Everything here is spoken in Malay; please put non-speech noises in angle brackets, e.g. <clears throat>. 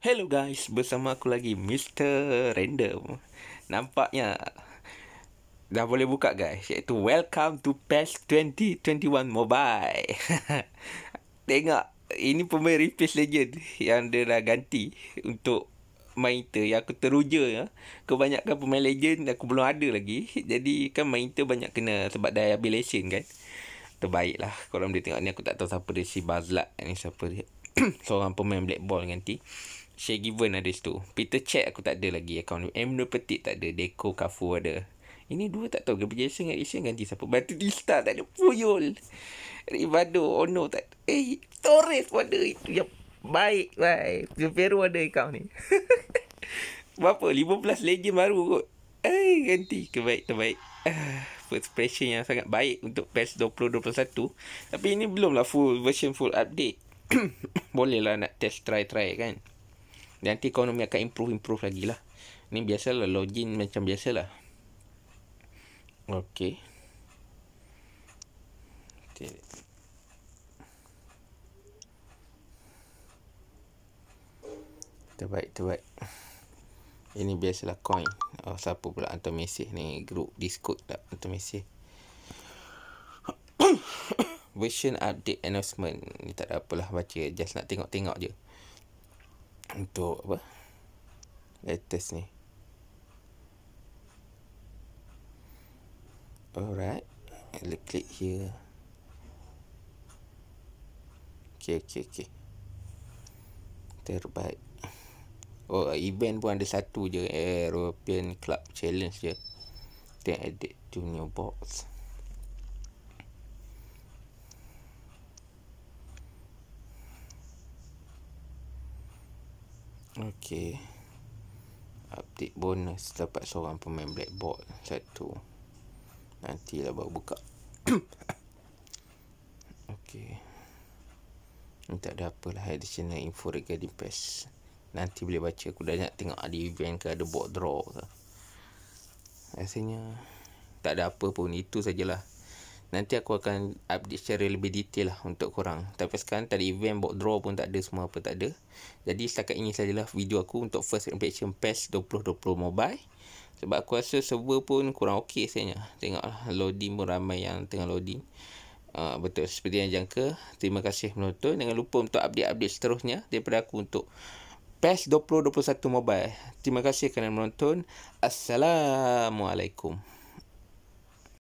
Hello guys, bersama aku lagi Mr. Random Nampaknya Dah boleh buka guys Iaitu Welcome to PES 2021 Mobile <laughs> Tengok Ini pemain Replace Legend Yang dia dah ganti Untuk main Mainter Yang aku teruja ya. Kebanyakan pemain Legend Aku belum ada lagi Jadi kan main Mainter banyak kena Sebab dia ambil lesen kan Terbaik lah Korang boleh tengok ni Aku tak tahu siapa dia Si Bazlat Ini siapa dia <clears throat> Seorang pemain black ball nanti Share given ada situ. Peter Chat aku tak ada lagi account. M2 Petit tak ada. Deco Kafu ada. Ini dua tak tahu. Gabi Jason dengan Asian ganti siapa. Batu Dista tak ada. Puyol. Rivado. Ono tak ada. Eh, Torres pun ada. Itu yang baik. Baik. Zepero ada account ni. <laughs> Berapa? 15 legend baru kot. Eh, ganti. Kebaik, terbaik. Ah, first pressure yang sangat baik untuk PES 2021. Tapi ini belum lah full version, full update. <coughs> Boleh lah nak test try-try kan. Nanti ekonomi akan improve improve lagi lah. Ni biasalah login macam biasalah. Okay. Okay. Terbaik, terbaik. Ini biasalah coin. Oh, siapa pula hantar mesej ni? Group Discord tak hantar mesej. <coughs> Version update announcement. Ni tak ada apalah baca. Just nak tengok-tengok je untuk apa latest ni alright I'll click here okay okay okay terbaik oh event pun ada satu je European Club Challenge je then edit new box Okey. Update bonus dapat seorang pemain blackboard satu. nanti lah baru buka. <coughs> Okey. tak ada apa lah ada additional info regarding pass. Nanti boleh baca aku dah nak tengok ada event ke ada board draw ke. Rasanya tak ada apa pun itu sajalah. Nanti aku akan update secara lebih detail lah untuk korang. Tapi sekarang tak ada event, box draw pun tak ada, semua apa tak ada. Jadi setakat ini sajalah video aku untuk first impression pass 2020 mobile. Sebab aku rasa server pun kurang okey sebenarnya. Tengoklah loading pun ramai yang tengah loading. Uh, betul seperti yang jangka. Terima kasih menonton. Jangan lupa untuk update-update seterusnya daripada aku untuk PES 2021 Mobile. Terima kasih kerana menonton. Assalamualaikum.